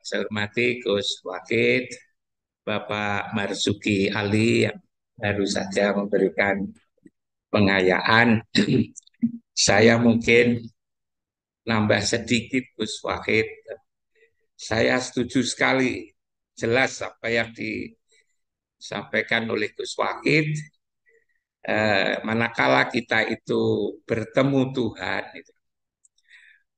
saya hormati Gus Wakid, Bapak Marzuki Ali yang baru saja memberikan pengayaan. saya mungkin nambah sedikit Gus Wakid. Saya setuju sekali jelas apa yang disampaikan oleh Gus Wakid. Eh, manakala kita itu bertemu Tuhan, itu,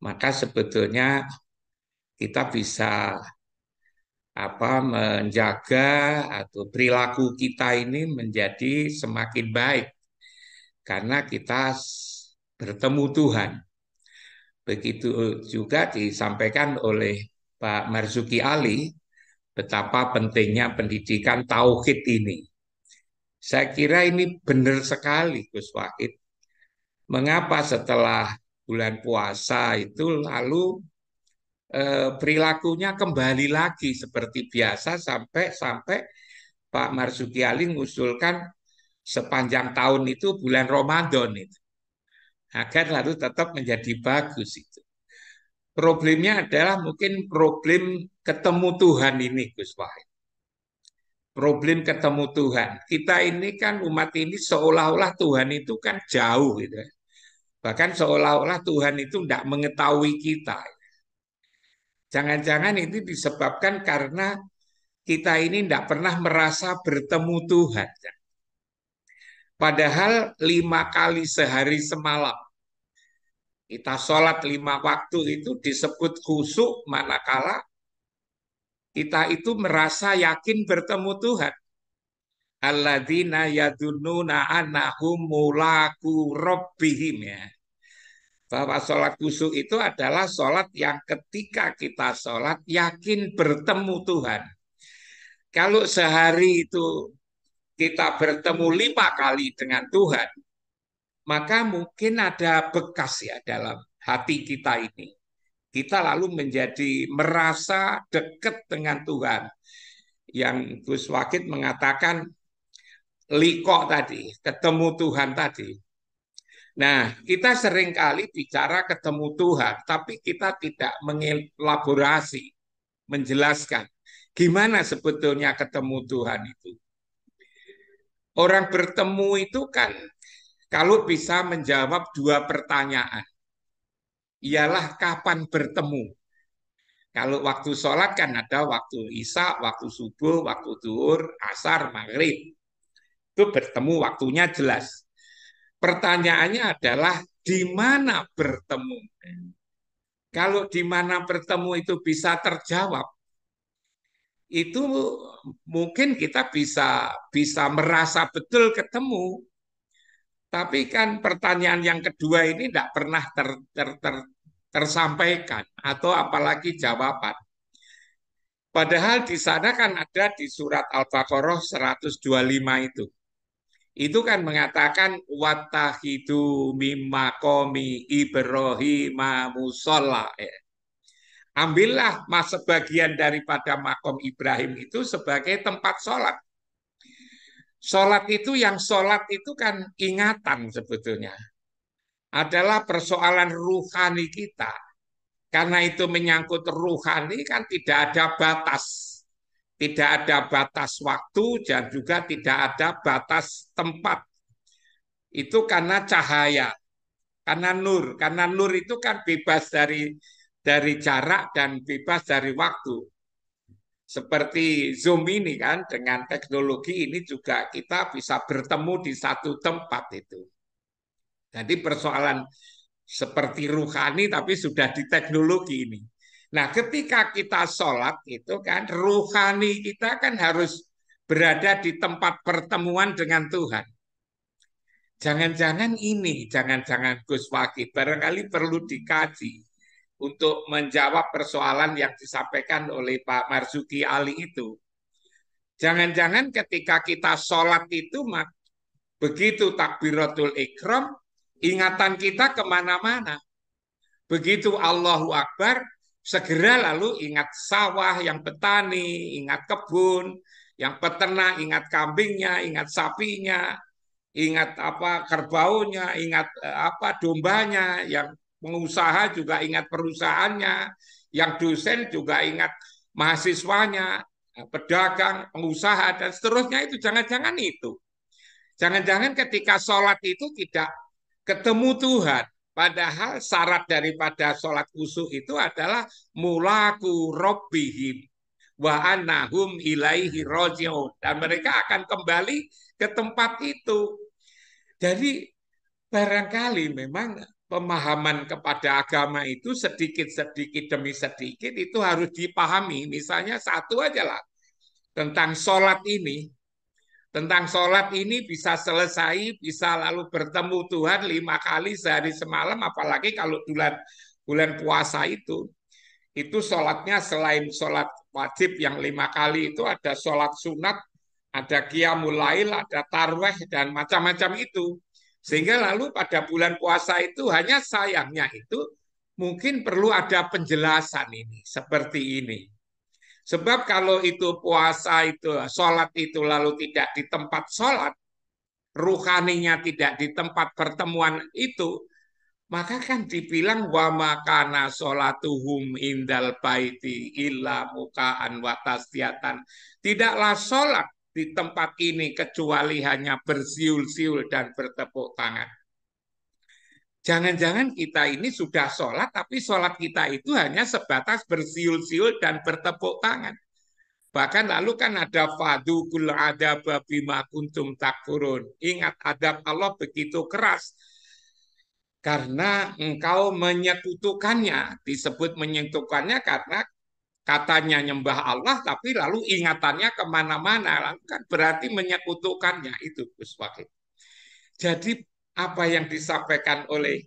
maka sebetulnya kita bisa apa menjaga atau perilaku kita ini menjadi semakin baik karena kita bertemu Tuhan. Begitu juga disampaikan oleh Pak Marzuki Ali betapa pentingnya pendidikan tauhid ini. Saya kira ini benar sekali Gus Wahid. Mengapa setelah bulan puasa itu lalu Eh, perilakunya kembali lagi seperti biasa sampai sampai Pak Marzuki Ali mengusulkan sepanjang tahun itu bulan Ramadan itu agar lalu tetap menjadi bagus itu. Problemnya adalah mungkin problem ketemu Tuhan ini Gus Wahid. Problem ketemu Tuhan. Kita ini kan umat ini seolah-olah Tuhan itu kan jauh gitu. Ya. Bahkan seolah-olah Tuhan itu tidak mengetahui kita. Gitu. Jangan-jangan itu disebabkan karena kita ini tidak pernah merasa bertemu Tuhan. Padahal lima kali sehari semalam kita sholat lima waktu itu disebut khusuk manakala kita itu merasa yakin bertemu Tuhan. Alladzina yadununa anahum mulaku rabbihim ya bahwa sholat khusyuk itu adalah sholat yang ketika kita sholat yakin bertemu Tuhan. Kalau sehari itu kita bertemu lima kali dengan Tuhan, maka mungkin ada bekas ya dalam hati kita ini. Kita lalu menjadi merasa dekat dengan Tuhan. Yang Gus Wakit mengatakan liko tadi, ketemu Tuhan tadi Nah, kita seringkali bicara ketemu Tuhan, tapi kita tidak mengelaborasi, menjelaskan gimana sebetulnya ketemu Tuhan itu. Orang bertemu itu kan kalau bisa menjawab dua pertanyaan. Ialah kapan bertemu? Kalau waktu sholat kan ada waktu isya, waktu subuh, waktu duhur, asar, maghrib. Itu bertemu waktunya jelas. Pertanyaannya adalah di mana bertemu? Kalau di mana bertemu itu bisa terjawab, itu mungkin kita bisa bisa merasa betul ketemu. Tapi kan pertanyaan yang kedua ini tidak pernah ter, ter, ter, tersampaikan atau apalagi jawaban. Padahal di sana kan ada di surat Al-Baqarah 125 itu itu kan mengatakan watahidu mimakomi Ibrahim musola. Ya. Ambillah mas sebagian daripada makom Ibrahim itu sebagai tempat sholat. Sholat itu yang sholat itu kan ingatan sebetulnya. Adalah persoalan ruhani kita. Karena itu menyangkut ruhani kan tidak ada batas. Tidak ada batas waktu dan juga tidak ada batas tempat. Itu karena cahaya, karena nur. Karena nur itu kan bebas dari dari jarak dan bebas dari waktu. Seperti Zoom ini kan dengan teknologi ini juga kita bisa bertemu di satu tempat itu. Jadi persoalan seperti ruhani tapi sudah di teknologi ini. Nah, ketika kita sholat itu kan ruhani kita kan harus berada di tempat pertemuan dengan Tuhan. Jangan-jangan ini, jangan-jangan Gus Waki, barangkali perlu dikaji untuk menjawab persoalan yang disampaikan oleh Pak Marzuki Ali itu. Jangan-jangan ketika kita sholat itu, begitu takbiratul ikram, ingatan kita kemana-mana. Begitu Allahu Akbar, Segera lalu ingat sawah yang petani, ingat kebun, yang peternak, ingat kambingnya, ingat sapinya, ingat apa kerbaunya, ingat eh, apa dombanya, yang pengusaha juga ingat perusahaannya, yang dosen juga ingat mahasiswanya, eh, pedagang, pengusaha dan seterusnya itu jangan-jangan itu. Jangan-jangan ketika sholat itu tidak ketemu Tuhan, Padahal syarat daripada sholat khusyuk itu adalah mulaku robbihim wa anahum ilaihi rojiun dan mereka akan kembali ke tempat itu. Jadi barangkali memang pemahaman kepada agama itu sedikit-sedikit demi sedikit itu harus dipahami. Misalnya satu aja lah tentang sholat ini tentang sholat ini bisa selesai, bisa lalu bertemu Tuhan lima kali sehari semalam, apalagi kalau bulan bulan puasa itu, itu sholatnya selain sholat wajib yang lima kali itu ada sholat sunat, ada qiyamul ada tarweh, dan macam-macam itu. Sehingga lalu pada bulan puasa itu hanya sayangnya itu mungkin perlu ada penjelasan ini, seperti ini. Sebab kalau itu puasa itu, sholat itu lalu tidak di tempat sholat, ruhaninya tidak di tempat pertemuan itu, maka kan dibilang wa makana sholatuhum indal baiti illa mukaan watastiatan. Tidaklah sholat di tempat ini kecuali hanya bersiul-siul dan bertepuk tangan. Jangan-jangan kita ini sudah sholat, tapi sholat kita itu hanya sebatas bersiul-siul dan bertepuk tangan. Bahkan lalu kan ada kul adab bima kuntum takfurun. Ingat adab Allah begitu keras. Karena engkau menyekutukannya. Disebut menyekutukannya karena katanya nyembah Allah, tapi lalu ingatannya kemana-mana. kan berarti menyekutukannya. Itu Gus Jadi apa yang disampaikan oleh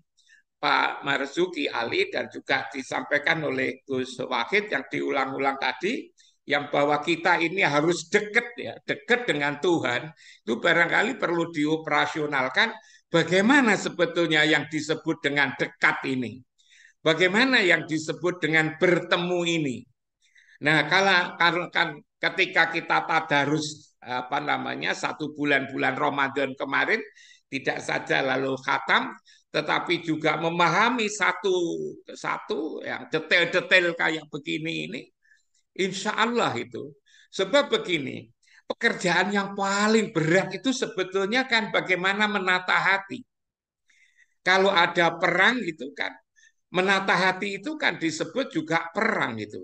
Pak Marzuki Ali dan juga disampaikan oleh Gus Wahid yang diulang-ulang tadi yang bahwa kita ini harus dekat ya, dekat dengan Tuhan itu barangkali perlu dioperasionalkan bagaimana sebetulnya yang disebut dengan dekat ini. Bagaimana yang disebut dengan bertemu ini. Nah, kalau kan, kan ketika kita tadarus apa namanya satu bulan bulan Ramadan kemarin tidak saja lalu khatam, tetapi juga memahami satu satu yang detail-detail kayak begini ini, insya Allah itu. Sebab begini, pekerjaan yang paling berat itu sebetulnya kan bagaimana menata hati. Kalau ada perang itu kan, menata hati itu kan disebut juga perang itu.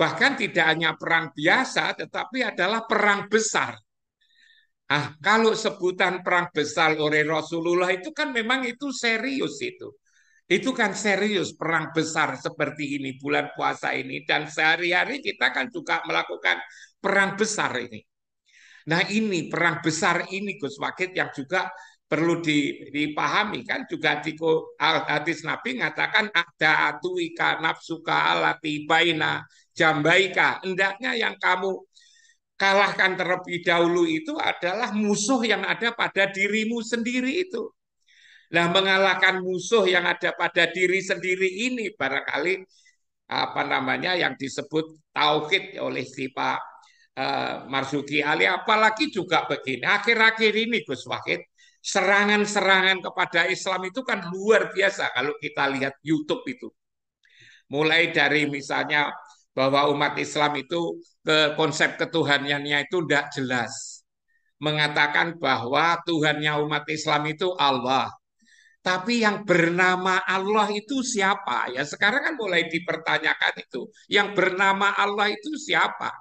Bahkan tidak hanya perang biasa, tetapi adalah perang besar. Ah, kalau sebutan perang besar oleh Rasulullah itu kan memang itu serius itu. Itu kan serius perang besar seperti ini bulan puasa ini dan sehari-hari kita kan juga melakukan perang besar ini. Nah ini perang besar ini Gus Wakit yang juga perlu dipahami kan juga di hadis Nabi mengatakan ada atuika nafsuka alati baina jambaika hendaknya yang kamu kalahkan terlebih dahulu itu adalah musuh yang ada pada dirimu sendiri itu. Nah, mengalahkan musuh yang ada pada diri sendiri ini barangkali apa namanya yang disebut tauhid oleh si Pak eh, Marzuki Ali apalagi juga begini akhir-akhir ini Gus Wahid serangan-serangan kepada Islam itu kan luar biasa kalau kita lihat YouTube itu mulai dari misalnya bahwa umat Islam itu ke konsep ketuhanannya itu tidak jelas. Mengatakan bahwa Tuhannya umat Islam itu Allah. Tapi yang bernama Allah itu siapa? Ya sekarang kan mulai dipertanyakan itu. Yang bernama Allah itu siapa?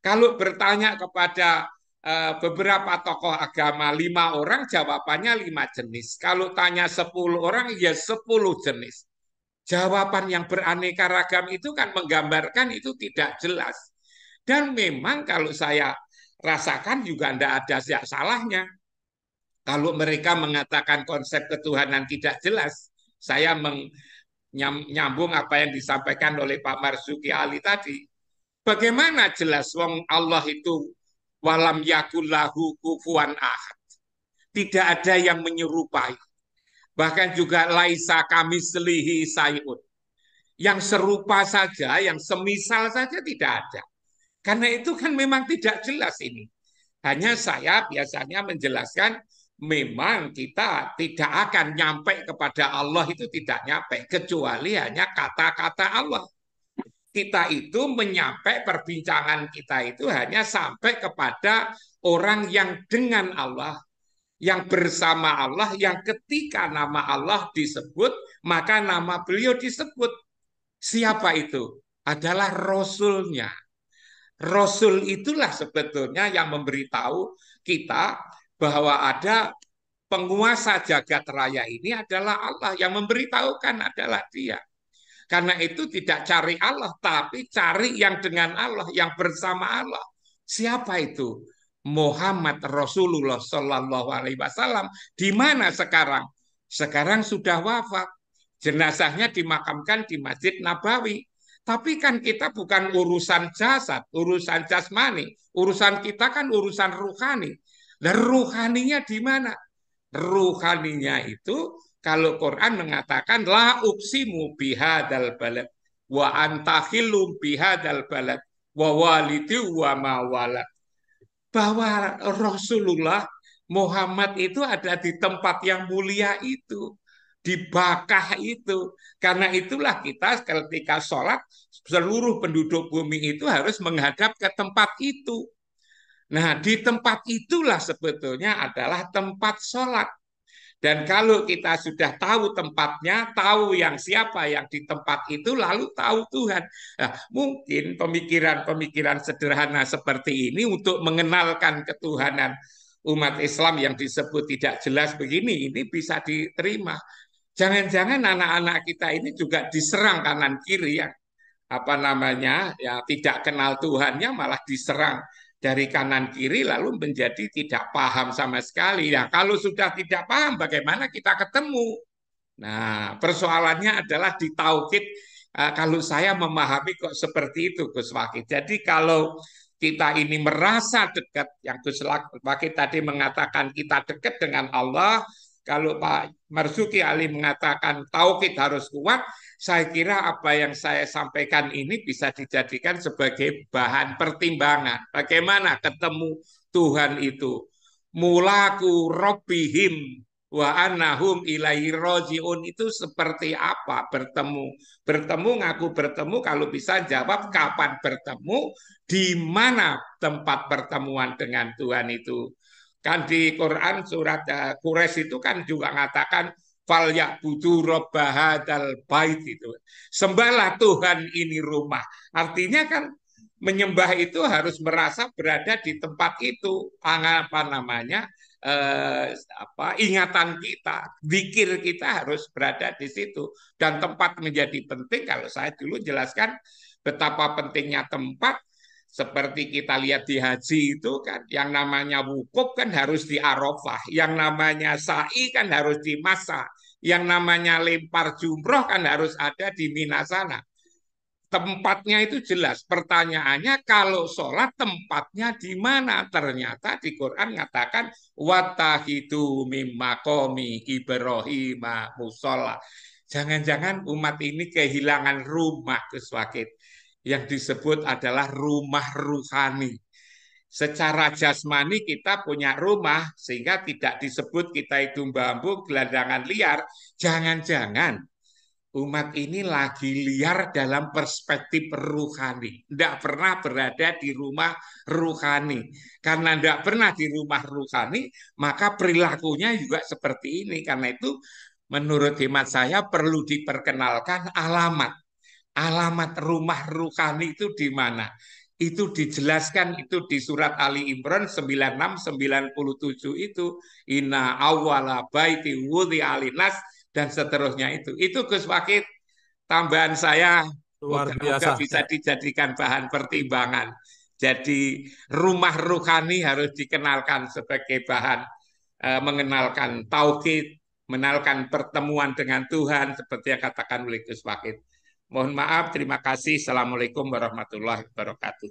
Kalau bertanya kepada eh, beberapa tokoh agama lima orang jawabannya lima jenis. Kalau tanya sepuluh orang ya sepuluh jenis jawaban yang beraneka ragam itu kan menggambarkan itu tidak jelas. Dan memang kalau saya rasakan juga tidak ada salahnya. Kalau mereka mengatakan konsep ketuhanan tidak jelas, saya menyambung apa yang disampaikan oleh Pak Marzuki Ali tadi. Bagaimana jelas wong Allah itu walam yakullahu kufuan ahad. Tidak ada yang menyerupai. Bahkan juga laisa kami selihi sayut. Yang serupa saja, yang semisal saja tidak ada. Karena itu kan memang tidak jelas ini. Hanya saya biasanya menjelaskan memang kita tidak akan nyampe kepada Allah itu tidak nyampe. Kecuali hanya kata-kata Allah. Kita itu menyampe perbincangan kita itu hanya sampai kepada orang yang dengan Allah yang bersama Allah, yang ketika nama Allah disebut, maka nama beliau disebut. Siapa itu? Adalah Rasulnya. Rasul itulah sebetulnya yang memberitahu kita bahwa ada penguasa jagat raya ini adalah Allah. Yang memberitahukan adalah dia. Karena itu tidak cari Allah, tapi cari yang dengan Allah, yang bersama Allah. Siapa itu? Muhammad Rasulullah Shallallahu Alaihi Wasallam di mana sekarang? Sekarang sudah wafat, jenazahnya dimakamkan di Masjid Nabawi. Tapi kan kita bukan urusan jasad, urusan jasmani, urusan kita kan urusan ruhani. Dan ruhaninya di mana? Ruhaninya itu kalau Quran mengatakan la uksimu bihadal balad wa antahilum bihadal balad wa walidi wa mawalad bahwa Rasulullah Muhammad itu ada di tempat yang mulia itu, di bakah itu. Karena itulah kita ketika sholat, seluruh penduduk bumi itu harus menghadap ke tempat itu. Nah, di tempat itulah sebetulnya adalah tempat sholat. Dan kalau kita sudah tahu tempatnya, tahu yang siapa yang di tempat itu, lalu tahu Tuhan. Nah, mungkin pemikiran-pemikiran sederhana seperti ini untuk mengenalkan ketuhanan umat Islam yang disebut tidak jelas begini, ini bisa diterima. Jangan-jangan anak-anak kita ini juga diserang kanan kiri yang apa namanya ya tidak kenal Tuhannya malah diserang dari kanan kiri lalu menjadi tidak paham sama sekali. Nah, kalau sudah tidak paham bagaimana kita ketemu? Nah, persoalannya adalah di tauhid eh, kalau saya memahami kok seperti itu Gus Wakil. Jadi kalau kita ini merasa dekat yang Gus Wakil tadi mengatakan kita dekat dengan Allah, kalau Pak Marzuki Ali mengatakan tauhid harus kuat, saya kira apa yang saya sampaikan ini bisa dijadikan sebagai bahan pertimbangan. Bagaimana ketemu Tuhan itu? Mulaku robihim wa anahum ilahi rojiun itu seperti apa bertemu bertemu ngaku bertemu kalau bisa jawab kapan bertemu di mana tempat pertemuan dengan Tuhan itu kan di Quran surat eh, Quresh itu kan juga mengatakan fal ya'budu robbahadal bait itu. Sembahlah Tuhan ini rumah. Artinya kan menyembah itu harus merasa berada di tempat itu. Apa namanya? Eh, apa ingatan kita, pikir kita harus berada di situ dan tempat menjadi penting kalau saya dulu jelaskan betapa pentingnya tempat seperti kita lihat di haji itu kan yang namanya wukuf kan harus di Arafah, yang namanya sa'i kan harus di Masa, yang namanya lempar jumroh kan harus ada di Mina sana. Tempatnya itu jelas. Pertanyaannya kalau sholat tempatnya di mana? Ternyata di Quran mengatakan watahidu mimakomi ibrohima musola. Jangan-jangan umat ini kehilangan rumah keswakit yang disebut adalah rumah ruhani secara jasmani kita punya rumah sehingga tidak disebut kita itu bambu gelandangan liar. Jangan-jangan umat ini lagi liar dalam perspektif ruhani. Tidak pernah berada di rumah ruhani. Karena tidak pernah di rumah ruhani, maka perilakunya juga seperti ini. Karena itu menurut hemat saya perlu diperkenalkan alamat. Alamat rumah ruhani itu di mana? itu dijelaskan itu di surat Ali Imran 96 97 itu inna awwala baiti wudi alinas dan seterusnya itu. Itu Gus Wakit tambahan saya luar biasa bisa dijadikan bahan pertimbangan. Jadi rumah ruhani harus dikenalkan sebagai bahan e, mengenalkan tauhid, menalkan pertemuan dengan Tuhan seperti yang katakan oleh Gus Wakit. Mohon maaf, terima kasih. Assalamualaikum warahmatullahi wabarakatuh.